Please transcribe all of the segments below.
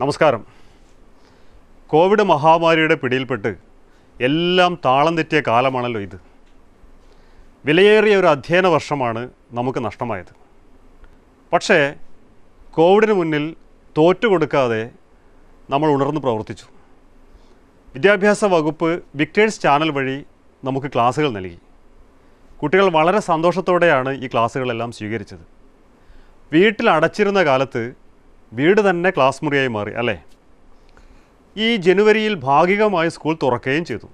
നമസ്കാരം കോവിഡ് മഹാമാരിയുടെ പിടിയിൽപ്പെട്ട് എല്ലാം താളം തെറ്റിയ കാലമാണല്ലോ ഇത് വിലയേറിയ ഒരു അധ്യയന വർഷമാണ് നമുക്ക് നഷ്ടമായത് പക്ഷേ കോവിഡിന് മുന്നിൽ തോറ്റുകൊടുക്കാതെ നമ്മൾ ഉണർന്നു പ്രവർത്തിച്ചു വിദ്യാഭ്യാസ വകുപ്പ് വിക്ടേഴ്സ് ചാനൽ വഴി നമുക്ക് ക്ലാസ്സുകൾ നൽകി കുട്ടികൾ വളരെ സന്തോഷത്തോടെയാണ് ഈ ക്ലാസ്സുകളെല്ലാം സ്വീകരിച്ചത് വീട്ടിൽ അടച്ചിരുന്ന കാലത്ത് വീട് തന്നെ ക്ലാസ് മുറിയായി മാറി അല്ലേ ഈ ജനുവരിയിൽ ഭാഗികമായി സ്കൂൾ തുറക്കുകയും ചെയ്തു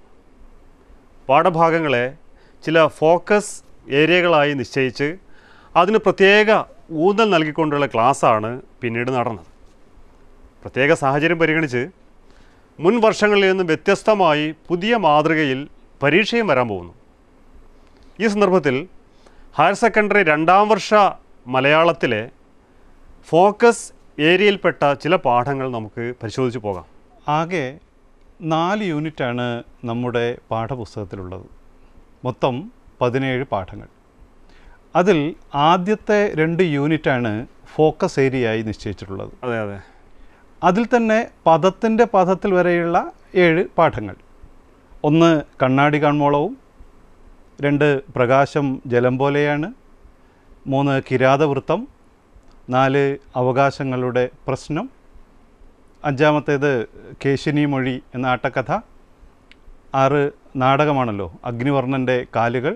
പാഠഭാഗങ്ങളെ ചില ഫോക്കസ് ഏരിയകളായി നിശ്ചയിച്ച് അതിന് പ്രത്യേക ഊന്നൽ നൽകിക്കൊണ്ടുള്ള ക്ലാസ്സാണ് പിന്നീട് നടന്നത് പ്രത്യേക സാഹചര്യം പരിഗണിച്ച് മുൻ വർഷങ്ങളിൽ നിന്ന് വ്യത്യസ്തമായി പുതിയ മാതൃകയിൽ പരീക്ഷയും വരാൻ പോകുന്നു ഈ സന്ദർഭത്തിൽ ഹയർ സെക്കൻഡറി രണ്ടാം വർഷ മലയാളത്തിലെ ഫോക്കസ് ഏരിയയിൽപ്പെട്ട ചില പാഠങ്ങൾ നമുക്ക് പരിശോധിച്ച് പോകാം ആകെ നാല് യൂണിറ്റാണ് നമ്മുടെ പാഠപുസ്തകത്തിലുള്ളത് മൊത്തം പതിനേഴ് പാഠങ്ങൾ അതിൽ ആദ്യത്തെ രണ്ട് യൂണിറ്റാണ് ഫോക്കസ് ഏരിയയായി നിശ്ചയിച്ചിട്ടുള്ളത് അതെ അതെ അതിൽ തന്നെ പദത്തിൻ്റെ പദത്തിൽ വരെയുള്ള ഏഴ് പാഠങ്ങൾ ഒന്ന് കണ്ണാടി കാൺമോളവും രണ്ട് പ്രകാശം ജലം പോലെയാണ് മൂന്ന് കിരാതവൃത്തം നാല് അവകാശങ്ങളുടെ പ്രശ്നം അഞ്ചാമത്തേത് കേശിനി മൊഴി എന്ന ആട്ടക്കഥ ആറ് നാടകമാണല്ലോ അഗ്നിവർണ്ണൻ്റെ കാലുകൾ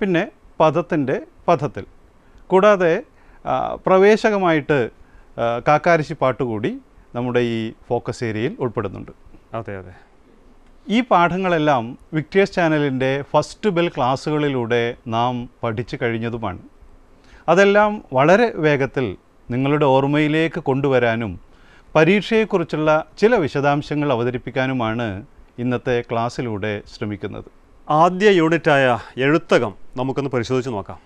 പിന്നെ പദത്തിൻ്റെ പദത്തിൽ കൂടാതെ പ്രവേശകമായിട്ട് കാക്കാരശി പാട്ടുകൂടി നമ്മുടെ ഈ ഫോക്കസ് ഏരിയയിൽ ഉൾപ്പെടുന്നുണ്ട് അതെ അതെ ഈ പാഠങ്ങളെല്ലാം വിക്ടേഴ്സ് ചാനലിൻ്റെ ഫസ്റ്റ് ബെൽ ക്ലാസ്സുകളിലൂടെ നാം പഠിച്ചു കഴിഞ്ഞതുമാണ് അതെല്ലാം വളരെ വേഗത്തിൽ നിങ്ങളുടെ ഓർമ്മയിലേക്ക് കൊണ്ടുവരാനും പരീക്ഷയെക്കുറിച്ചുള്ള ചില വിശദാംശങ്ങൾ അവതരിപ്പിക്കാനുമാണ് ഇന്നത്തെ ക്ലാസ്സിലൂടെ ശ്രമിക്കുന്നത് ആദ്യ യൂണിറ്റായ എഴുത്തകം നമുക്കൊന്ന് പരിശോധിച്ച് നോക്കാം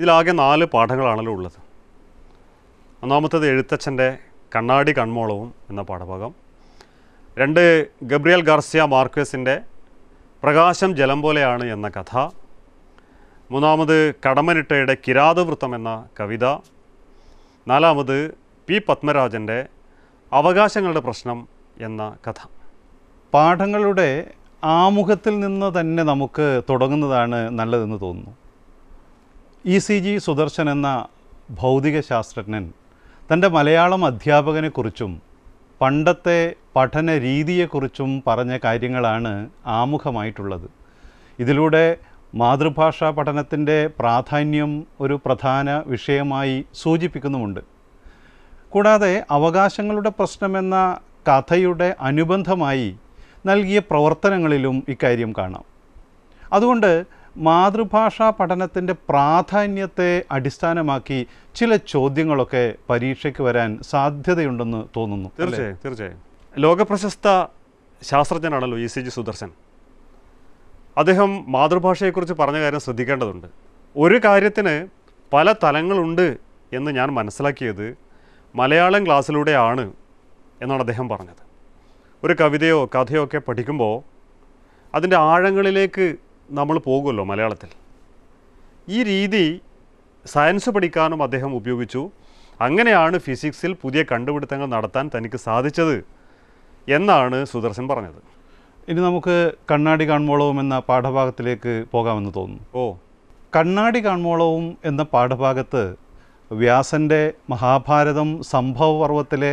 ഇതിലാകെ നാല് പാഠങ്ങളാണല്ലോ ഉള്ളത് ഒന്നാമത്തത് എഴുത്തച്ഛൻ്റെ കണ്ണാടി കൺമോളവും എന്ന പാഠഭാഗം രണ്ട് ഗബ്രിയൽ ഗാർസിയ മാർക്വേസിൻ്റെ പ്രകാശം ജലം പോലെയാണ് എന്ന കഥ മൂന്നാമത് കടമനിട്ടയുടെ കിരാതവൃത്തം എന്ന കവിത നാലാമത് പി പത്മരാജൻ്റെ അവകാശങ്ങളുടെ പ്രശ്നം എന്ന കഥ പാഠങ്ങളുടെ ആമുഖത്തിൽ നിന്ന് തന്നെ നമുക്ക് തുടങ്ങുന്നതാണ് നല്ലതെന്ന് തോന്നുന്നു ഇ സി ജി സുദർശൻ എന്ന ഭൗതിക ശാസ്ത്രജ്ഞൻ തൻ്റെ മലയാളം അധ്യാപകനെക്കുറിച്ചും പണ്ടത്തെ പഠന രീതിയെക്കുറിച്ചും പറഞ്ഞ കാര്യങ്ങളാണ് ആമുഖമായിട്ടുള്ളത് ഇതിലൂടെ മാതൃഭാഷാ പഠനത്തിൻ്റെ പ്രാധാന്യം ഒരു പ്രധാന വിഷയമായി സൂചിപ്പിക്കുന്നുമുണ്ട് കൂടാതെ അവകാശങ്ങളുടെ പ്രശ്നമെന്ന കഥയുടെ അനുബന്ധമായി നൽകിയ പ്രവർത്തനങ്ങളിലും ഇക്കാര്യം കാണാം അതുകൊണ്ട് മാതൃഭാഷാ പഠനത്തിൻ്റെ പ്രാധാന്യത്തെ അടിസ്ഥാനമാക്കി ചില ചോദ്യങ്ങളൊക്കെ പരീക്ഷയ്ക്ക് വരാൻ സാധ്യതയുണ്ടെന്ന് തോന്നുന്നു തീർച്ചയായും തീർച്ചയായും ലോകപ്രശസ്ത ശാസ്ത്രജ്ഞനാണല്ലോ ഇ സി ജി സുദർശൻ അദ്ദേഹം മാതൃഭാഷയെക്കുറിച്ച് പറഞ്ഞ കാര്യം ശ്രദ്ധിക്കേണ്ടതുണ്ട് ഒരു കാര്യത്തിന് പല തലങ്ങളുണ്ട് എന്ന് ഞാൻ മനസ്സിലാക്കിയത് മലയാളം ക്ലാസ്സിലൂടെയാണ് എന്നാണ് അദ്ദേഹം പറഞ്ഞത് ഒരു കവിതയോ കഥയോ ഒക്കെ പഠിക്കുമ്പോൾ അതിൻ്റെ ആഴങ്ങളിലേക്ക് നമ്മൾ പോകുമല്ലോ മലയാളത്തിൽ ഈ രീതി സയൻസ് പഠിക്കാനും അദ്ദേഹം ഉപയോഗിച്ചു അങ്ങനെയാണ് ഫിസിക്സിൽ പുതിയ കണ്ടുപിടുത്തങ്ങൾ നടത്താൻ തനിക്ക് സാധിച്ചത് എന്നാണ് സുദർശൻ പറഞ്ഞത് ഇനി നമുക്ക് കണ്ണാടി കാൺമോളവും എന്ന പാഠഭാഗത്തിലേക്ക് പോകാമെന്ന് തോന്നുന്നു ഓ കണ്ണാടി കാൺമോളവും എന്ന പാഠഭാഗത്ത് വ്യാസൻ്റെ മഹാഭാരതം സംഭവപർവത്തിലെ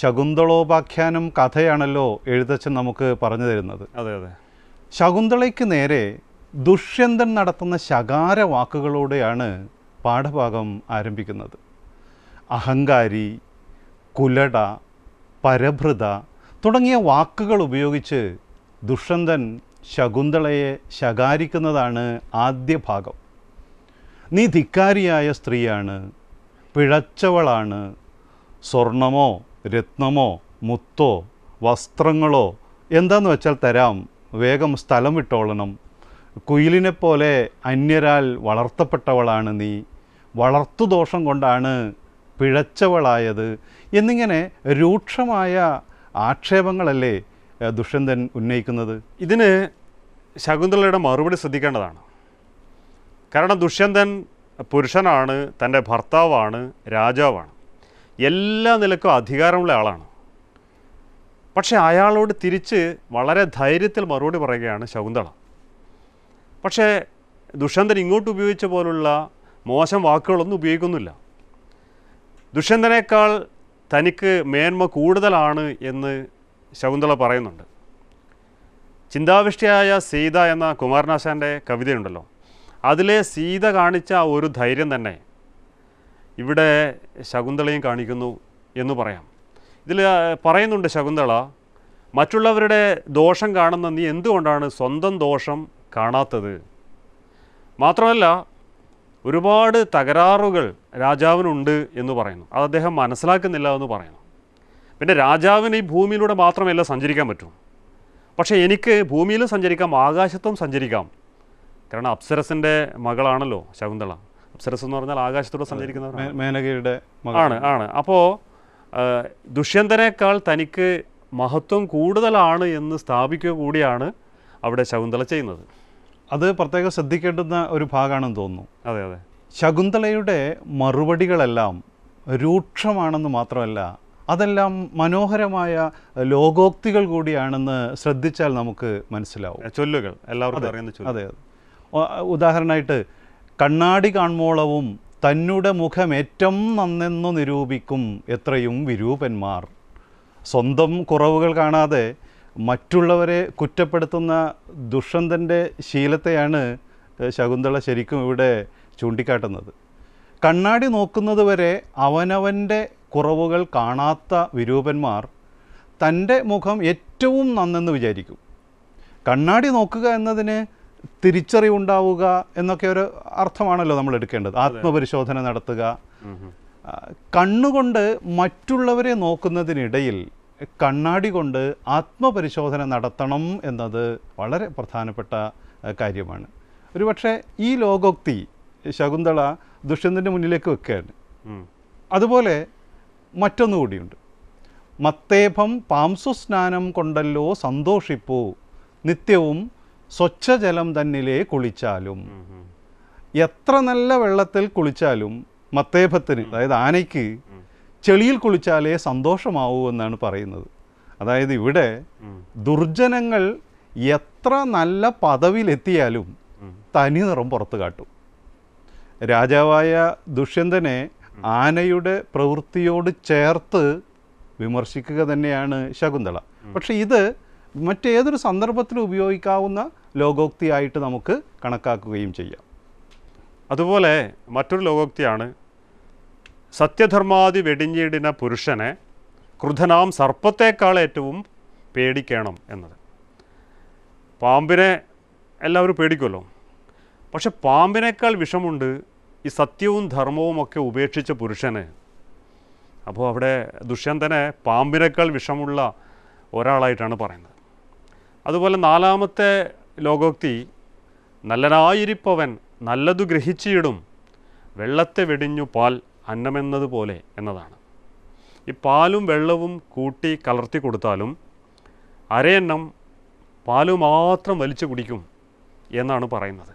ശകുന്തളോപാഖ്യാനം കഥയാണല്ലോ എഴുത്തച്ഛൻ നമുക്ക് പറഞ്ഞു തരുന്നത് അതെ അതെ ശകുന്തളയ്ക്ക് നേരെ ദുഷ്യന്തൻ നടത്തുന്ന ശകാര വാക്കുകളോടെയാണ് പാഠഭാഗം ആരംഭിക്കുന്നത് അഹങ്കാരി കുലട പരഭൃത തുടങ്ങിയ വാക്കുകൾ ഉപയോഗിച്ച് ദുഷ്യന്തൻ ശകുന്തളയെ ശകാരിക്കുന്നതാണ് ആദ്യ ഭാഗം നീ ധിക്കാരിയായ സ്ത്രീയാണ് പിഴച്ചവളാണ് സ്വർണമോ രത്നമോ മുത്തോ വസ്ത്രങ്ങളോ എന്താന്ന് വെച്ചാൽ തരാം വേഗം സ്ഥലം വിട്ടോളണം കുയിലിനെപ്പോലെ അന്യരാൽ വളർത്തപ്പെട്ടവളാണ് നീ വളർത്തു ദോഷം കൊണ്ടാണ് പിഴച്ചവളായത് എന്നിങ്ങനെ രൂക്ഷമായ ആക്ഷേപങ്ങളല്ലേ ദുഷ്യന്തൻ ഉന്നയിക്കുന്നത് ഇതിന് ശകുന്തളയുടെ മറുപടി ശ്രദ്ധിക്കേണ്ടതാണ് കാരണം ദുഷ്യന്തൻ പുരുഷനാണ് തൻ്റെ ഭർത്താവാണ് രാജാവാണ് എല്ലാ നിലക്കും അധികാരമുള്ള ആളാണ് പക്ഷേ അയാളോട് തിരിച്ച് വളരെ ധൈര്യത്തിൽ മറുപടി പറയുകയാണ് ശകുന്തള പക്ഷേ ദുഷ്യന്തൻ ഇങ്ങോട്ട് ഉപയോഗിച്ച പോലുള്ള മോശം വാക്കുകളൊന്നും ഉപയോഗിക്കുന്നില്ല ദുഷ്യന്തനേക്കാൾ തനിക്ക് മേന്മ കൂടുതലാണ് എന്ന് ശകുന്തള പറയുന്നുണ്ട് ചിന്താവിഷ്ടയായ സീത എന്ന കുമാരനാശാൻ്റെ കവിതയുണ്ടല്ലോ അതിലെ സീത കാണിച്ച ഒരു ധൈര്യം തന്നെ ഇവിടെ ശകുന്തളയും കാണിക്കുന്നു എന്ന് പറയാം ഇതിൽ പറയുന്നുണ്ട് ശകുന്തള മറ്റുള്ളവരുടെ ദോഷം കാണുന്ന നീ എന്തുകൊണ്ടാണ് സ്വന്തം ദോഷം കാണാത്തത് മാത്രമല്ല ഒരുപാട് തകരാറുകൾ രാജാവിനുണ്ട് എന്ന് പറയുന്നു അത് അദ്ദേഹം മനസ്സിലാക്കുന്നില്ല എന്ന് പറയുന്നു പിന്നെ രാജാവിന് ഈ ഭൂമിയിലൂടെ മാത്രമല്ല സഞ്ചരിക്കാൻ പറ്റൂ പക്ഷേ എനിക്ക് ഭൂമിയിലും സഞ്ചരിക്കാം ആകാശത്തും സഞ്ചരിക്കാം കാരണം അപ്സരസിൻ്റെ മകളാണല്ലോ ശകുന്തള അപ്സരസ് എന്ന് പറഞ്ഞാൽ ആകാശത്തൂടെ സഞ്ചരിക്കുന്നവരാണ് മേനകയുടെ ആണ് ആണ് അപ്പോൾ ദുഷ്യന്തനേക്കാൾ തനിക്ക് മഹത്വം കൂടുതലാണ് എന്ന് സ്ഥാപിക്കുക കൂടിയാണ് അവിടെ ശകുന്തള ചെയ്യുന്നത് അത് പ്രത്യേകം ശ്രദ്ധിക്കേണ്ടുന്ന ഒരു ഭാഗമാണെന്ന് തോന്നുന്നു അതെ അതെ ശകുന്തളയുടെ മറുപടികളെല്ലാം രൂക്ഷമാണെന്ന് മാത്രമല്ല അതെല്ലാം മനോഹരമായ ലോകോക്തികൾ കൂടിയാണെന്ന് ശ്രദ്ധിച്ചാൽ നമുക്ക് മനസ്സിലാവും ചൊല്ലുകൾ എല്ലാവർക്കും അറിയുന്ന അതെ ഉദാഹരണമായിട്ട് കണ്ണാടി കാൺമോളവും തന്നുടെ മുഖം ഏറ്റവും നന്നെന്നു നിരൂപിക്കും എത്രയും വിരൂപന്മാർ സ്വന്തം കുറവുകൾ കാണാതെ മറ്റുള്ളവരെ കുറ്റപ്പെടുത്തുന്ന ദുഷന്തൻ്റെ ശീലത്തെയാണ് ശകുന്തള ശരിക്കും ഇവിടെ ചൂണ്ടിക്കാട്ടുന്നത് കണ്ണാടി നോക്കുന്നത് വരെ അവനവൻ്റെ കുറവുകൾ കാണാത്ത വിരൂപന്മാർ തൻ്റെ മുഖം ഏറ്റവും നന്നെന്ന് വിചാരിക്കും കണ്ണാടി നോക്കുക എന്നതിന് തിരിച്ചറിവുണ്ടാവുക എന്നൊക്കെ ഒരു അർത്ഥമാണല്ലോ നമ്മൾ എടുക്കേണ്ടത് ആത്മപരിശോധന നടത്തുക കണ്ണുകൊണ്ട് മറ്റുള്ളവരെ നോക്കുന്നതിനിടയിൽ കണ്ണാടി കൊണ്ട് ആത്മപരിശോധന നടത്തണം എന്നത് വളരെ പ്രധാനപ്പെട്ട കാര്യമാണ് ഒരുപക്ഷെ ഈ ലോകോക്തി ശകുന്തള ദുഷ്യന്തൻ്റെ മുന്നിലേക്ക് വെക്കുകയാണ് അതുപോലെ മറ്റൊന്നു കൂടിയുണ്ട് മത്തേഭം പാംസുസ്നാനം കൊണ്ടല്ലോ സന്തോഷിപ്പൂ നിത്യവും സ്വച്ഛജലം തന്നിലേ കുളിച്ചാലും എത്ര നല്ല വെള്ളത്തിൽ കുളിച്ചാലും മത്തേഭത്തിന് അതായത് ആനയ്ക്ക് ചെളിയിൽ കുളിച്ചാലേ സന്തോഷമാവൂ എന്നാണ് പറയുന്നത് അതായത് ഇവിടെ ദുർജനങ്ങൾ എത്ര നല്ല പദവിയിലെത്തിയാലും തനി നിറം പുറത്തു കാട്ടും രാജാവായ ദുഷ്യന്തനെ ആനയുടെ പ്രവൃത്തിയോട് ചേർത്ത് വിമർശിക്കുക തന്നെയാണ് ശകുന്തള പക്ഷേ ഇത് മറ്റേതൊരു സന്ദർഭത്തിലും ഉപയോഗിക്കാവുന്ന ലോകോക്തിയായിട്ട് നമുക്ക് കണക്കാക്കുകയും ചെയ്യാം അതുപോലെ മറ്റൊരു ലോകോക്തിയാണ് സത്യധർമാതി വെടിഞ്ഞിടിന പുരുഷനെ ക്രുധനാം സർപ്പത്തേക്കാൾ ഏറ്റവും പേടിക്കണം എന്നത് പാമ്പിനെ എല്ലാവരും പേടിക്കുമല്ലോ പക്ഷെ പാമ്പിനേക്കാൾ വിഷമുണ്ട് ഈ സത്യവും ഒക്കെ ഉപേക്ഷിച്ച പുരുഷന് അപ്പോൾ അവിടെ ദുഷ്യന്തനെ പാമ്പിനേക്കാൾ വിഷമുള്ള ഒരാളായിട്ടാണ് പറയുന്നത് അതുപോലെ നാലാമത്തെ ലോകോക്തി നല്ലനായിരിപ്പവൻ നല്ലതു ഗ്രഹിച്ചിടും വെള്ളത്തെ വെടിഞ്ഞു പാൽ അന്നമെന്നതുപോലെ എന്നതാണ് ഈ പാലും വെള്ളവും കൂട്ടി കലർത്തി കൊടുത്താലും അരയെണ്ണം പാലു മാത്രം വലിച്ചു കുടിക്കും എന്നാണ് പറയുന്നത്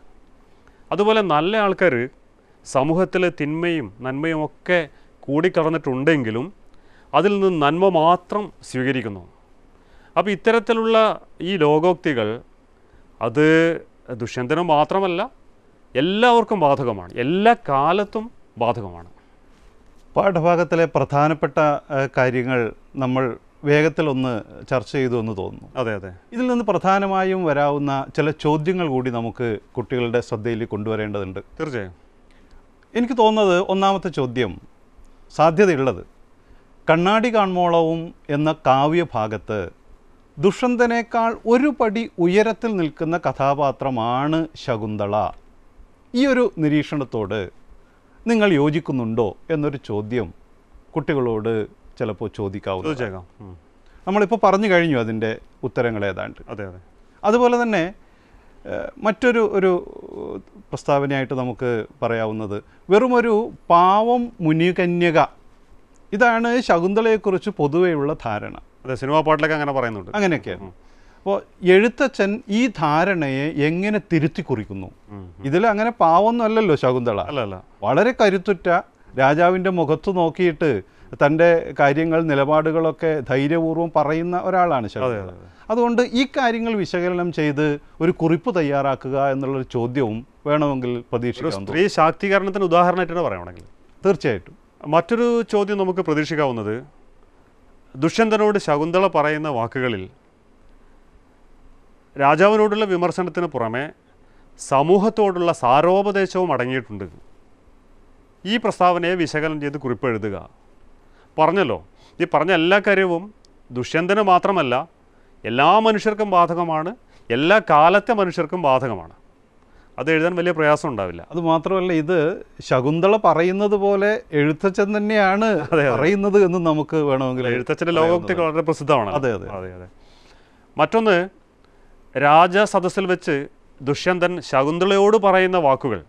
അതുപോലെ നല്ല ആൾക്കാർ സമൂഹത്തിലെ തിന്മയും നന്മയും ഒക്കെ കൂടിക്കടന്നിട്ടുണ്ടെങ്കിലും അതിൽ നിന്ന് നന്മ മാത്രം സ്വീകരിക്കുന്നു അപ്പോൾ ഇത്തരത്തിലുള്ള ഈ ലോകോക്തികൾ അത് ദുഷ്യന്തനം മാത്രമല്ല എല്ലാവർക്കും ബാധകമാണ് എല്ലാ കാലത്തും ബാധകമാണ് പാഠഭാഗത്തിലെ പ്രധാനപ്പെട്ട കാര്യങ്ങൾ നമ്മൾ വേഗത്തിൽ ഒന്ന് ചർച്ച ചെയ്തു എന്ന് തോന്നുന്നു അതെ അതെ ഇതിൽ നിന്ന് പ്രധാനമായും വരാവുന്ന ചില ചോദ്യങ്ങൾ കൂടി നമുക്ക് കുട്ടികളുടെ ശ്രദ്ധയിൽ കൊണ്ടുവരേണ്ടതുണ്ട് തീർച്ചയായും എനിക്ക് തോന്നുന്നത് ഒന്നാമത്തെ ചോദ്യം സാധ്യതയുള്ളത് കണ്ണാടി കാൺമോളവും എന്ന കാവ്യഭാഗത്ത് ദുഷന്തനേക്കാൾ ഒരു പടി ഉയരത്തിൽ നിൽക്കുന്ന കഥാപാത്രമാണ് ശകുന്തള ഈ ഒരു നിരീക്ഷണത്തോട് നിങ്ങൾ യോജിക്കുന്നുണ്ടോ എന്നൊരു ചോദ്യം കുട്ടികളോട് ചിലപ്പോൾ ചോദിക്കാവുന്നതാണ് നമ്മളിപ്പോൾ പറഞ്ഞു കഴിഞ്ഞു അതിൻ്റെ ഉത്തരങ്ങൾ ഏതാണ്ട് അതെ അതെ അതുപോലെ തന്നെ മറ്റൊരു ഒരു പ്രസ്താവനയായിട്ട് നമുക്ക് പറയാവുന്നത് വെറുമൊരു പാവം മുനികന്യക ഇതാണ് ശകുന്തളയെക്കുറിച്ച് പൊതുവെയുള്ള ധാരണ അതെ സിനിമാ പാട്ടിലൊക്കെ അങ്ങനെ പറയുന്നുണ്ട് അങ്ങനെയൊക്കെയാണ് അപ്പോൾ എഴുത്തച്ഛൻ ഈ ധാരണയെ എങ്ങനെ തിരുത്തി കുറിക്കുന്നു ഇതിൽ അങ്ങനെ അല്ലല്ലോ ശകുന്തള അല്ലല്ല വളരെ കരുത്തുറ്റ രാജാവിൻ്റെ മുഖത്ത് നോക്കിയിട്ട് തൻ്റെ കാര്യങ്ങൾ നിലപാടുകളൊക്കെ ധൈര്യപൂർവ്വം പറയുന്ന ഒരാളാണ് ശകുന്തള അതുകൊണ്ട് ഈ കാര്യങ്ങൾ വിശകലനം ചെയ്ത് ഒരു കുറിപ്പ് തയ്യാറാക്കുക എന്നുള്ളൊരു ചോദ്യവും വേണമെങ്കിൽ പ്രതീക്ഷിക്കാം സ്ത്രീ ശാക്തീകരണത്തിന് ഉദാഹരണമായിട്ടാണ് പറയുകയാണെങ്കിൽ തീർച്ചയായിട്ടും മറ്റൊരു ചോദ്യം നമുക്ക് പ്രതീക്ഷിക്കാവുന്നത് ദുഷ്യന്തനോട് ശകുന്തള പറയുന്ന വാക്കുകളിൽ രാജാവിനോടുള്ള വിമർശനത്തിന് പുറമെ സമൂഹത്തോടുള്ള സാരോപദേശവും അടങ്ങിയിട്ടുണ്ട് ഈ പ്രസ്താവനയെ വിശകലനം ചെയ്ത് കുറിപ്പെഴുതുക പറഞ്ഞല്ലോ ഈ പറഞ്ഞ എല്ലാ കാര്യവും ദുഷ്യന്തന് മാത്രമല്ല എല്ലാ മനുഷ്യർക്കും ബാധകമാണ് എല്ലാ കാലത്തെ മനുഷ്യർക്കും ബാധകമാണ് അത് എഴുതാൻ വലിയ പ്രയാസം ഉണ്ടാവില്ല അത് മാത്രമല്ല ഇത് ശകുന്തള പറയുന്നത് പോലെ എഴുത്തച്ഛൻ തന്നെയാണ് പറയുന്നത് എന്ന് നമുക്ക് വേണമെങ്കിൽ എഴുത്തച്ഛൻ്റെ ലോകോക്തി വളരെ പ്രസിദ്ധമാണ് അതെ അതെ അതെ അതെ മറ്റൊന്ന് സദസ്സിൽ വെച്ച് ദുഷ്യന്തൻ ശകുന്തളയോട് പറയുന്ന വാക്കുകൾ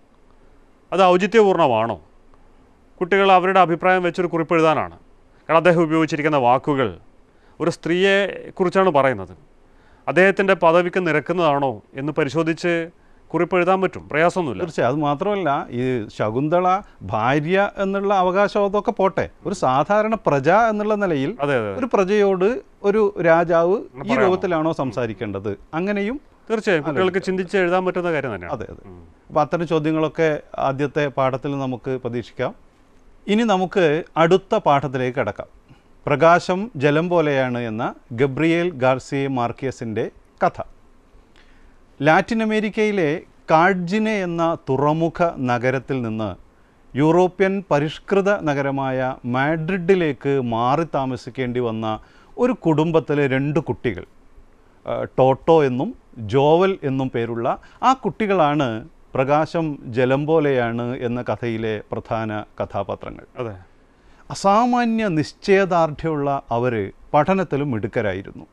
അത് ഔചിത്യപൂർണമാണോ കുട്ടികൾ അവരുടെ അഭിപ്രായം വെച്ചൊരു കുറിപ്പ് എഴുതാനാണ് കാരണം അദ്ദേഹം ഉപയോഗിച്ചിരിക്കുന്ന വാക്കുകൾ ഒരു സ്ത്രീയെക്കുറിച്ചാണ് പറയുന്നത് അദ്ദേഹത്തിൻ്റെ പദവിക്ക് നിരക്കുന്നതാണോ എന്ന് പരിശോധിച്ച് കുറിപ്പ് എഴുതാൻ പറ്റും പ്രയാസമൊന്നുമില്ല തീർച്ചയായും അത് മാത്രമല്ല ഈ ശകുന്തള ഭാര്യ എന്നുള്ള അവകാശവാദമൊക്കെ പോട്ടെ ഒരു സാധാരണ പ്രജ എന്നുള്ള നിലയിൽ ഒരു പ്രജയോട് ഒരു രാജാവ് ഈ രൂപത്തിലാണോ സംസാരിക്കേണ്ടത് അങ്ങനെയും തീർച്ചയായും കുട്ടികൾക്ക് ചിന്തിച്ച് എഴുതാൻ പറ്റുന്ന കാര്യം തന്നെയാണ് അതെ അതെ അപ്പോൾ അത്തരം ചോദ്യങ്ങളൊക്കെ ആദ്യത്തെ പാഠത്തിൽ നമുക്ക് പ്രതീക്ഷിക്കാം ഇനി നമുക്ക് അടുത്ത പാഠത്തിലേക്ക് കടക്കാം പ്രകാശം ജലം പോലെയാണ് എന്ന ഗബ്രിയേൽ ഗാർസിയ മാർക്കിയസിൻ്റെ കഥ ലാറ്റിൻ അമേരിക്കയിലെ കാഡ്ജിനെ എന്ന തുറമുഖ നഗരത്തിൽ നിന്ന് യൂറോപ്യൻ പരിഷ്കൃത നഗരമായ മാഡ്രിഡിലേക്ക് മാറി താമസിക്കേണ്ടി വന്ന ഒരു കുടുംബത്തിലെ രണ്ട് കുട്ടികൾ ടോട്ടോ എന്നും ജോവൽ എന്നും പേരുള്ള ആ കുട്ടികളാണ് പ്രകാശം ജലം പോലെയാണ് എന്ന കഥയിലെ പ്രധാന കഥാപാത്രങ്ങൾ അതെ അസാമാന്യ നിശ്ചയദാർഢ്യമുള്ള അവർ പഠനത്തിലും മിടുക്കരായിരുന്നു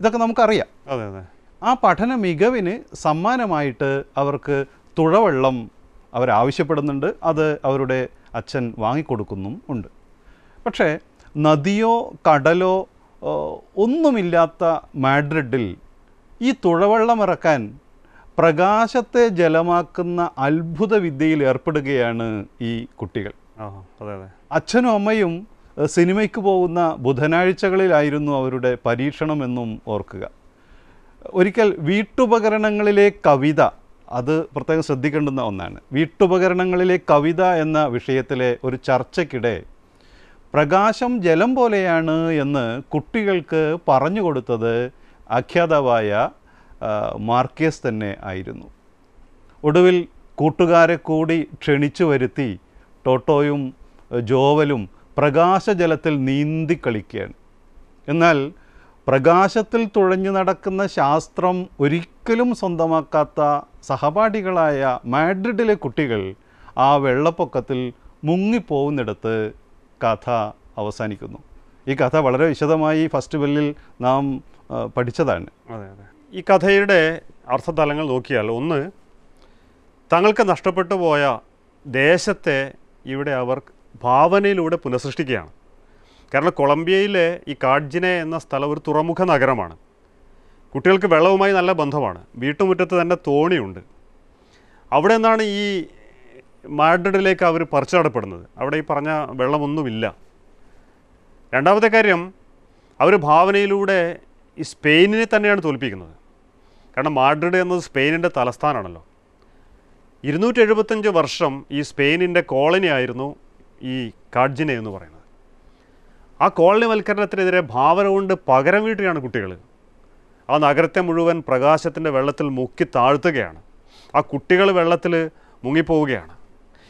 ഇതൊക്കെ നമുക്കറിയാം അതെ അതെ ആ പഠന മികവിന് സമ്മാനമായിട്ട് അവർക്ക് തുഴവെള്ളം അവരാവശ്യപ്പെടുന്നുണ്ട് അത് അവരുടെ അച്ഛൻ വാങ്ങിക്കൊടുക്കുന്നും ഉണ്ട് പക്ഷേ നദിയോ കടലോ ഒന്നുമില്ലാത്ത മാഡ്രിഡിൽ ഈ തുഴവെള്ളം ഇറക്കാൻ പ്രകാശത്തെ ജലമാക്കുന്ന അത്ഭുത വിദ്യയിൽ ഏർപ്പെടുകയാണ് ഈ കുട്ടികൾ അച്ഛനും അമ്മയും സിനിമയ്ക്ക് പോകുന്ന ബുധനാഴ്ചകളിലായിരുന്നു അവരുടെ പരീക്ഷണമെന്നും ഓർക്കുക ഒരിക്കൽ വീട്ടുപകരണങ്ങളിലെ കവിത അത് പ്രത്യേകം ശ്രദ്ധിക്കേണ്ടുന്ന ഒന്നാണ് വീട്ടുപകരണങ്ങളിലെ കവിത എന്ന വിഷയത്തിലെ ഒരു ചർച്ചയ്ക്കിടെ പ്രകാശം ജലം പോലെയാണ് എന്ന് കുട്ടികൾക്ക് പറഞ്ഞു കൊടുത്തത് ആഖ്യാതാവായ മാർക്കേസ് തന്നെ ആയിരുന്നു ഒടുവിൽ കൂട്ടുകാരെ കൂടി ക്ഷണിച്ചു വരുത്തി ടോട്ടോയും ജോവലും പ്രകാശജലത്തിൽ നീന്തി കളിക്കുകയാണ് എന്നാൽ പ്രകാശത്തിൽ തുഴഞ്ഞു നടക്കുന്ന ശാസ്ത്രം ഒരിക്കലും സ്വന്തമാക്കാത്ത സഹപാഠികളായ മാഡ്രിഡിലെ കുട്ടികൾ ആ വെള്ളപ്പൊക്കത്തിൽ മുങ്ങിപ്പോകുന്നിടത്ത് കഥ അവസാനിക്കുന്നു ഈ കഥ വളരെ വിശദമായി ഫെസ്റ്റിവലിൽ നാം പഠിച്ചതാണ് അതെ അതെ ഈ കഥയുടെ അർത്ഥതലങ്ങൾ നോക്കിയാൽ ഒന്ന് തങ്ങൾക്ക് നഷ്ടപ്പെട്ടു പോയ ദേശത്തെ ഇവിടെ അവർ ഭാവനയിലൂടെ പുനഃസൃഷ്ടിക്കുകയാണ് കാരണം കൊളംബിയയിലെ ഈ കാഡ്ജിനെ എന്ന സ്ഥലം ഒരു തുറമുഖ നഗരമാണ് കുട്ടികൾക്ക് വെള്ളവുമായി നല്ല ബന്ധമാണ് വീട്ടുമുറ്റത്ത് തന്നെ തോണിയുണ്ട് അവിടെ നിന്നാണ് ഈ മാഡ്രിഡിലേക്ക് അവർ പറിച്ചടപ്പെടുന്നത് അവിടെ ഈ പറഞ്ഞ വെള്ളമൊന്നുമില്ല രണ്ടാമത്തെ കാര്യം അവർ ഭാവനയിലൂടെ ഈ സ്പെയിനിനെ തന്നെയാണ് തോൽപ്പിക്കുന്നത് കാരണം മാഡ്രിഡ് എന്നത് സ്പെയിനിൻ്റെ തലസ്ഥാനമാണല്ലോ ഇരുന്നൂറ്റെഴുപത്തഞ്ച് വർഷം ഈ സ്പെയിനിൻ്റെ കോളനി ആയിരുന്നു ഈ കാഡ്ജിനെ എന്ന് പറയുന്നത് ആ കോളനിവൽക്കരണത്തിനെതിരെ ഭാവന കൊണ്ട് പകരം വീട്ടുകയാണ് കുട്ടികൾ ആ നഗരത്തെ മുഴുവൻ പ്രകാശത്തിൻ്റെ വെള്ളത്തിൽ മുക്കി താഴ്ത്തുകയാണ് ആ കുട്ടികൾ വെള്ളത്തിൽ മുങ്ങിപ്പോവുകയാണ്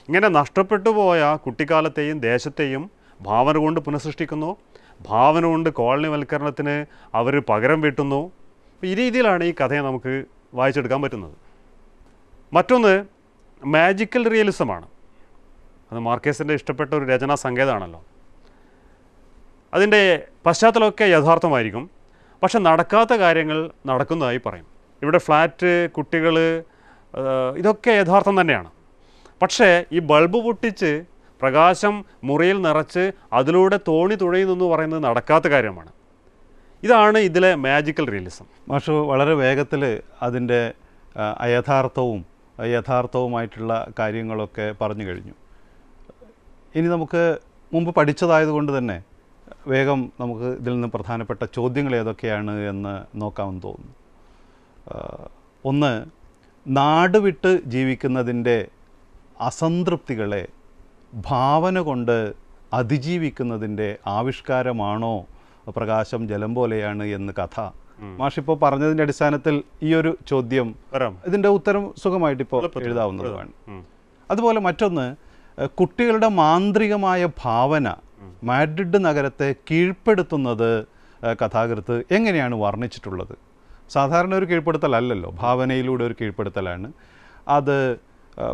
ഇങ്ങനെ നഷ്ടപ്പെട്ടു പോയ കുട്ടിക്കാലത്തെയും ദേശത്തെയും ഭാവന കൊണ്ട് പുനഃസൃഷ്ടിക്കുന്നു ഭാവന കൊണ്ട് കോളനിവൽക്കരണത്തിന് അവർ പകരം വീട്ടുന്നു ഈ രീതിയിലാണ് ഈ കഥയെ നമുക്ക് വായിച്ചെടുക്കാൻ പറ്റുന്നത് മറ്റൊന്ന് മാജിക്കൽ റിയലിസമാണ് അത് മാർക്കേസിൻ്റെ ഇഷ്ടപ്പെട്ട ഒരു രചനാ സങ്കേതമാണല്ലോ അതിൻ്റെ പശ്ചാത്തലമൊക്കെ യഥാർത്ഥമായിരിക്കും പക്ഷെ നടക്കാത്ത കാര്യങ്ങൾ നടക്കുന്നതായി പറയും ഇവിടെ ഫ്ലാറ്റ് കുട്ടികൾ ഇതൊക്കെ യഥാർത്ഥം തന്നെയാണ് പക്ഷേ ഈ ബൾബ് പൊട്ടിച്ച് പ്രകാശം മുറിയിൽ നിറച്ച് അതിലൂടെ തോണി തുഴയുന്നെന്ന് പറയുന്നത് നടക്കാത്ത കാര്യമാണ് ഇതാണ് ഇതിലെ മാജിക്കൽ റിയലിസം മാഷു വളരെ വേഗത്തിൽ അതിൻ്റെ അയഥാർത്ഥവും യഥാർത്ഥവുമായിട്ടുള്ള കാര്യങ്ങളൊക്കെ പറഞ്ഞു കഴിഞ്ഞു ഇനി നമുക്ക് മുമ്പ് പഠിച്ചതായതുകൊണ്ട് തന്നെ വേഗം നമുക്ക് ഇതിൽ നിന്ന് പ്രധാനപ്പെട്ട ചോദ്യങ്ങൾ ഏതൊക്കെയാണ് എന്ന് നോക്കാമെന്ന് തോന്നുന്നു ഒന്ന് നാടുവിട്ട് ജീവിക്കുന്നതിൻ്റെ അസംതൃപ്തികളെ ഭാവന കൊണ്ട് അതിജീവിക്കുന്നതിൻ്റെ ആവിഷ്കാരമാണോ പ്രകാശം ജലം പോലെയാണ് എന്ന് കഥ മാഷിപ്പോൾ പറഞ്ഞതിൻ്റെ അടിസ്ഥാനത്തിൽ ഈ ഒരു ചോദ്യം ഇതിൻ്റെ ഉത്തരം സുഖമായിട്ടിപ്പോൾ എഴുതാവുന്നതുമാണ് അതുപോലെ മറ്റൊന്ന് കുട്ടികളുടെ മാന്ത്രികമായ ഭാവന മാഡ്രിഡ് നഗരത്തെ കീഴ്പ്പെടുത്തുന്നത് കഥാകൃത്ത് എങ്ങനെയാണ് വർണ്ണിച്ചിട്ടുള്ളത് സാധാരണ ഒരു കീഴ്പ്പെടുത്തലല്ലോ ഭാവനയിലൂടെ ഒരു കീഴ്പ്പെടുത്തലാണ് അത്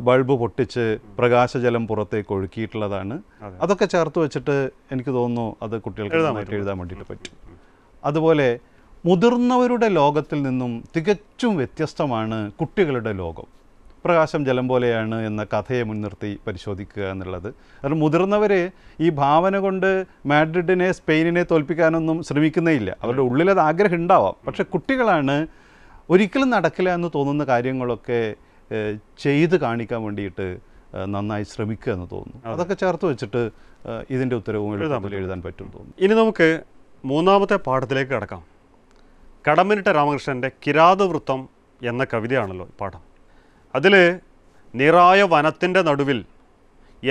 ബൾബ് പൊട്ടിച്ച് പ്രകാശജലം പുറത്തേക്ക് ഒഴുക്കിയിട്ടുള്ളതാണ് അതൊക്കെ ചേർത്ത് വെച്ചിട്ട് എനിക്ക് തോന്നുന്നു അത് കുട്ടികൾക്ക് എഴുതാൻ വേണ്ടിയിട്ട് പറ്റും അതുപോലെ മുതിർന്നവരുടെ ലോകത്തിൽ നിന്നും തികച്ചും വ്യത്യസ്തമാണ് കുട്ടികളുടെ ലോകം പ്രകാശം ജലം പോലെയാണ് എന്ന കഥയെ മുൻനിർത്തി പരിശോധിക്കുക എന്നുള്ളത് കാരണം മുതിർന്നവർ ഈ ഭാവന കൊണ്ട് മാഡ്രിഡിനെ സ്പെയിനിനെ തോൽപ്പിക്കാനൊന്നും ശ്രമിക്കുന്നേ ഇല്ല അവരുടെ ഉള്ളിൽ അത് ആഗ്രഹം ഉണ്ടാവാം പക്ഷേ കുട്ടികളാണ് ഒരിക്കലും നടക്കില്ല എന്ന് തോന്നുന്ന കാര്യങ്ങളൊക്കെ ചെയ്ത് കാണിക്കാൻ വേണ്ടിയിട്ട് നന്നായി ശ്രമിക്കുക എന്ന് തോന്നുന്നു അതൊക്കെ ചേർത്ത് വെച്ചിട്ട് ഇതിൻ്റെ ഉത്തരവും എഴുതാൻ പറ്റും തോന്നുന്നു ഇനി നമുക്ക് മൂന്നാമത്തെ പാഠത്തിലേക്ക് കടക്കാം കടമ്പനിട്ട രാമകൃഷ്ണൻ്റെ കിരാതവൃത്തം എന്ന കവിതയാണല്ലോ പാഠം അതിൽ നിറായ വനത്തിൻ്റെ നടുവിൽ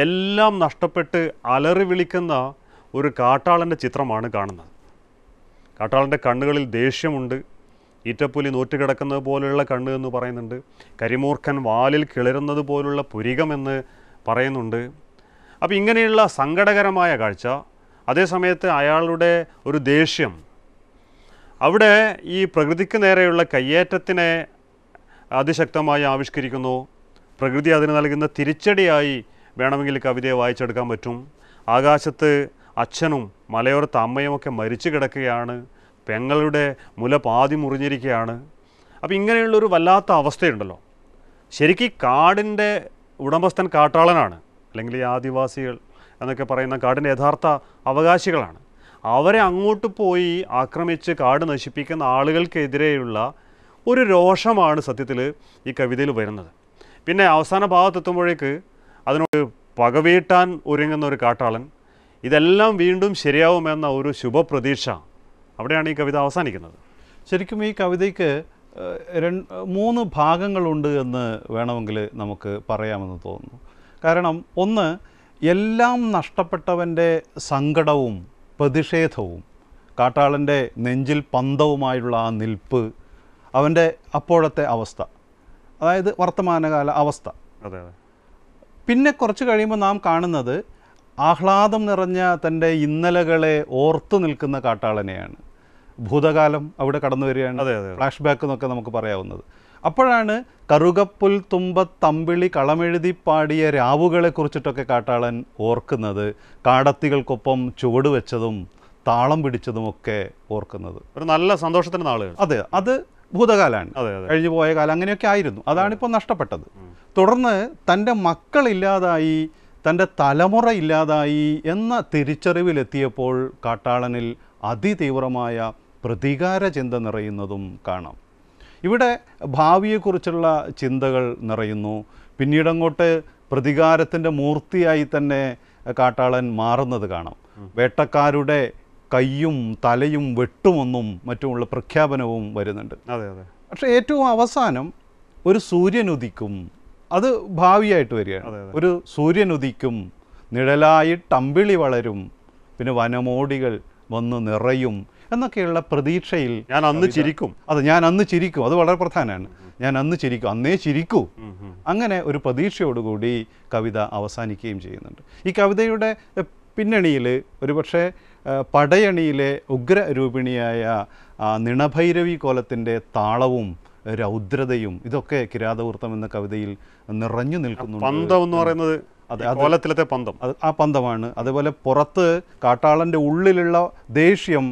എല്ലാം നഷ്ടപ്പെട്ട് അലറി വിളിക്കുന്ന ഒരു കാട്ടാളൻ്റെ ചിത്രമാണ് കാണുന്നത് കാട്ടാളൻ്റെ കണ്ണുകളിൽ ദേഷ്യമുണ്ട് ഈറ്റപ്പുലി നോറ്റുകിടക്കുന്നത് പോലെയുള്ള കണ്ണ് എന്ന് പറയുന്നുണ്ട് കരിമൂർഖൻ വാലിൽ കിളരുന്നത് പോലുള്ള പുരികമെന്ന് പറയുന്നുണ്ട് അപ്പോൾ ഇങ്ങനെയുള്ള സങ്കടകരമായ കാഴ്ച അതേസമയത്ത് അയാളുടെ ഒരു ദേഷ്യം അവിടെ ഈ പ്രകൃതിക്ക് നേരെയുള്ള കയ്യേറ്റത്തിനെ അതിശക്തമായി ആവിഷ്കരിക്കുന്നു പ്രകൃതി അതിന് നൽകുന്ന തിരിച്ചടിയായി വേണമെങ്കിൽ കവിതയെ വായിച്ചെടുക്കാൻ പറ്റും ആകാശത്ത് അച്ഛനും മലയോരത്ത് അമ്മയുമൊക്കെ മരിച്ചു കിടക്കുകയാണ് പെങ്ങളുടെ മുല പാതി മുറിഞ്ഞിരിക്കുകയാണ് അപ്പോൾ ഇങ്ങനെയുള്ളൊരു വല്ലാത്ത അവസ്ഥയുണ്ടല്ലോ ശരിക്കും കാടിൻ്റെ ഉടമസ്ഥൻ കാട്ടാളനാണ് അല്ലെങ്കിൽ ഈ ആദിവാസികൾ എന്നൊക്കെ പറയുന്ന കാടിൻ്റെ യഥാർത്ഥ അവകാശികളാണ് അവരെ അങ്ങോട്ട് പോയി ആക്രമിച്ച് കാട് നശിപ്പിക്കുന്ന ആളുകൾക്കെതിരെയുള്ള ഒരു രോഷമാണ് സത്യത്തിൽ ഈ കവിതയിൽ വരുന്നത് പിന്നെ അവസാന ഭാഗത്തെത്തുമ്പോഴേക്ക് അതിനോട് പകവീട്ടാൻ ഒരുങ്ങുന്ന ഒരു കാട്ടാളൻ ഇതെല്ലാം വീണ്ടും ശരിയാവുമെന്ന ഒരു ശുഭപ്രതീക്ഷ അവിടെയാണ് ഈ കവിത അവസാനിക്കുന്നത് ശരിക്കും ഈ കവിതയ്ക്ക് മൂന്ന് ഭാഗങ്ങളുണ്ട് എന്ന് വേണമെങ്കിൽ നമുക്ക് പറയാമെന്ന് തോന്നുന്നു കാരണം ഒന്ന് എല്ലാം നഷ്ടപ്പെട്ടവൻ്റെ സങ്കടവും പ്രതിഷേധവും കാട്ടാളൻ്റെ നെഞ്ചിൽ പന്തവുമായുള്ള ആ നിൽപ്പ് അവൻ്റെ അപ്പോഴത്തെ അവസ്ഥ അതായത് വർത്തമാനകാല അവസ്ഥ അതെ അതെ പിന്നെ കുറച്ച് കഴിയുമ്പോൾ നാം കാണുന്നത് ആഹ്ലാദം നിറഞ്ഞ തൻ്റെ ഇന്നലകളെ ഓർത്തു നിൽക്കുന്ന കാട്ടാളനെയാണ് ഭൂതകാലം അവിടെ കടന്നു വരികയാണ് ഫ്ലാഷ് ബാക്ക് എന്നൊക്കെ നമുക്ക് പറയാവുന്നത് അപ്പോഴാണ് കറുകപ്പുൽ തുമ്പ തമ്പിളി കളമെഴുതി പാടിയ രാവുകളെ കുറിച്ചിട്ടൊക്കെ കാട്ടാളൻ ഓർക്കുന്നത് കാടത്തികൾക്കൊപ്പം ചുവട് വെച്ചതും താളം പിടിച്ചതും ഒക്കെ ഓർക്കുന്നത് ഒരു നല്ല സന്തോഷത്തിൻ്റെ നാളുകൾ അതെ അത് ഭൂതകാലാണ് കഴിഞ്ഞു പോയ കാലം അങ്ങനെയൊക്കെ ആയിരുന്നു അതാണ് നഷ്ടപ്പെട്ടത് തുടർന്ന് തൻ്റെ മക്കളില്ലാതായി തൻ്റെ തലമുറ ഇല്ലാതായി എന്ന തിരിച്ചറിവിലെത്തിയപ്പോൾ കാട്ടാളനിൽ അതിതീവ്രമായ പ്രതികാര ചിന്ത നിറയുന്നതും കാണാം ഇവിടെ ഭാവിയെക്കുറിച്ചുള്ള ചിന്തകൾ നിറയുന്നു പിന്നീടങ്ങോട്ട് പ്രതികാരത്തിൻ്റെ മൂർത്തിയായി തന്നെ കാട്ടാളൻ മാറുന്നത് കാണാം വേട്ടക്കാരുടെ കയ്യും തലയും വെട്ടുമെന്നും മറ്റുമുള്ള പ്രഖ്യാപനവും വരുന്നുണ്ട് അതെ അതെ പക്ഷേ ഏറ്റവും അവസാനം ഒരു സൂര്യനുദിക്കും അത് ഭാവിയായിട്ട് വരികയാണ് ഒരു സൂര്യനുദിക്കും നിഴലായി ടമ്പിളി വളരും പിന്നെ വനമോടികൾ വന്ന് നിറയും എന്നൊക്കെയുള്ള പ്രതീക്ഷയിൽ ഞാൻ അന്ന് ചിരിക്കും അത് ഞാൻ അന്ന് ചിരിക്കും അത് വളരെ പ്രധാനമാണ് ഞാൻ അന്ന് ചിരിക്കും അന്നേ ചിരിക്കൂ അങ്ങനെ ഒരു പ്രതീക്ഷയോടുകൂടി കവിത അവസാനിക്കുകയും ചെയ്യുന്നുണ്ട് ഈ കവിതയുടെ പിന്നണിയിൽ ഒരുപക്ഷെ പടയണിയിലെ ഉഗ്രരൂപിണിയായ നിണഭൈരവി കോലത്തിൻ്റെ താളവും രൗദ്രതയും ഇതൊക്കെ കിരാതവൃത്തം എന്ന കവിതയിൽ നിറഞ്ഞു നിൽക്കുന്നുണ്ട് പന്തം എന്ന് പറയുന്നത് അതെ കോലത്തിലത്തെ പന്തം ആ പന്തമാണ് അതേപോലെ പുറത്ത് കാട്ടാളൻ്റെ ഉള്ളിലുള്ള ദേഷ്യം